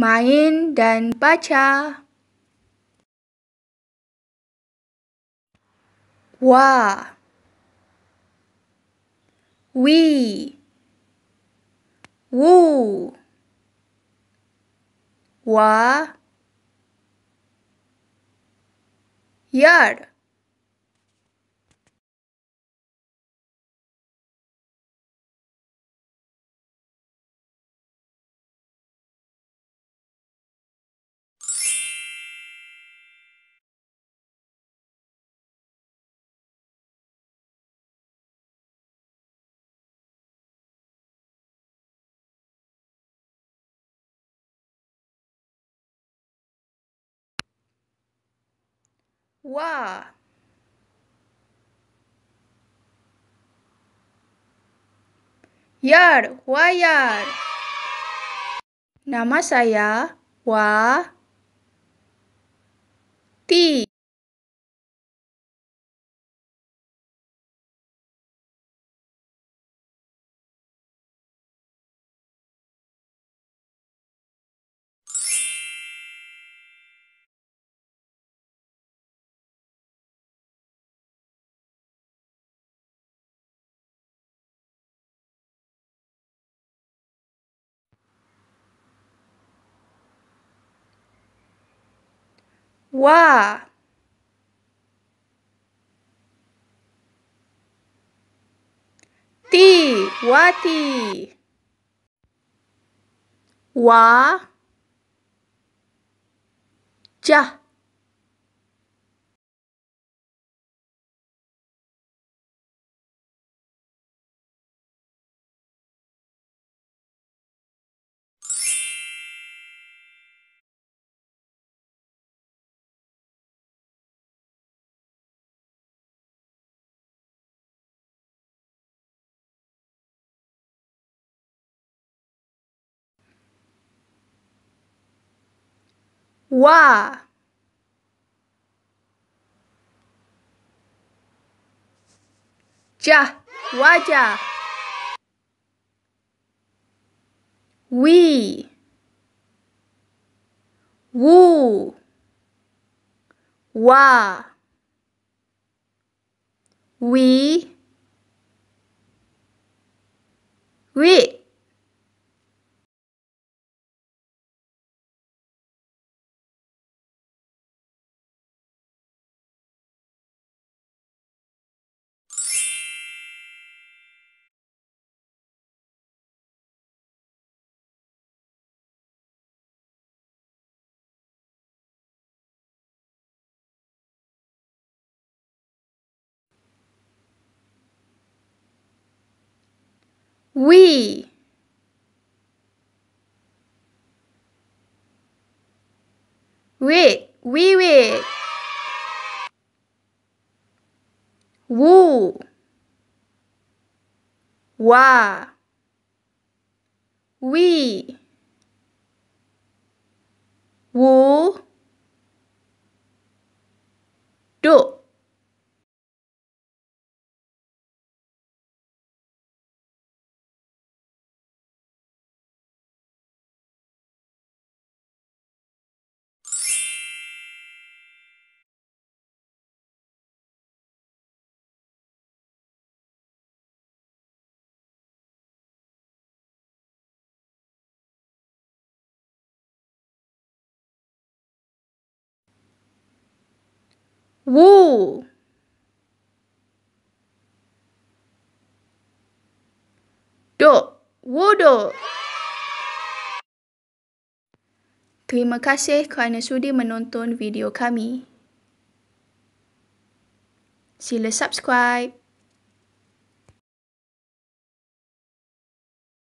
main dan baca. Wa, Wi. wu, wa, yard. Wah. Yar, yar. Nama saya Wa Ti. wa, ti wa ti wa, cha Wa. Ja, waja. We. Woo. Wa. We. we wig wee wig woo Wa. we woo Wu. Do. Wu do. Terima kasih kerana sudi menonton video kami. Sila subscribe.